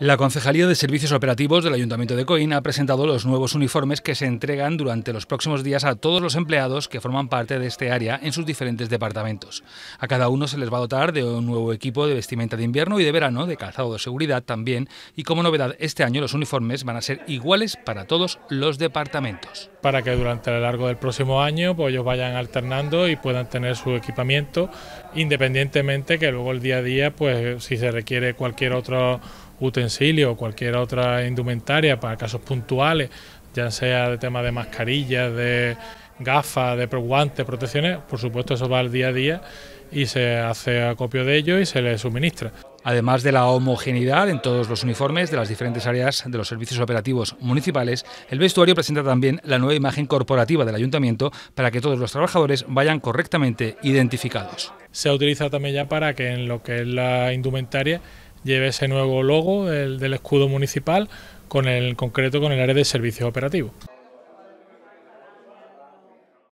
La Concejalía de Servicios Operativos del Ayuntamiento de Coín ha presentado los nuevos uniformes que se entregan durante los próximos días a todos los empleados que forman parte de este área en sus diferentes departamentos. A cada uno se les va a dotar de un nuevo equipo de vestimenta de invierno y de verano, de calzado de seguridad también, y como novedad este año los uniformes van a ser iguales para todos los departamentos. Para que durante lo largo del próximo año pues, ellos vayan alternando y puedan tener su equipamiento, independientemente que luego el día a día, pues si se requiere cualquier otro utensilio o cualquier otra indumentaria para casos puntuales, ya sea de tema de mascarillas, de gafas, de guantes, protecciones, por supuesto eso va al día a día y se hace acopio de ello y se le suministra. Además de la homogeneidad en todos los uniformes de las diferentes áreas de los servicios operativos municipales, el vestuario presenta también la nueva imagen corporativa del ayuntamiento para que todos los trabajadores vayan correctamente identificados. Se ha utilizado también ya para que en lo que es la indumentaria lleve ese nuevo logo del escudo municipal con el concreto con el área de servicios operativos.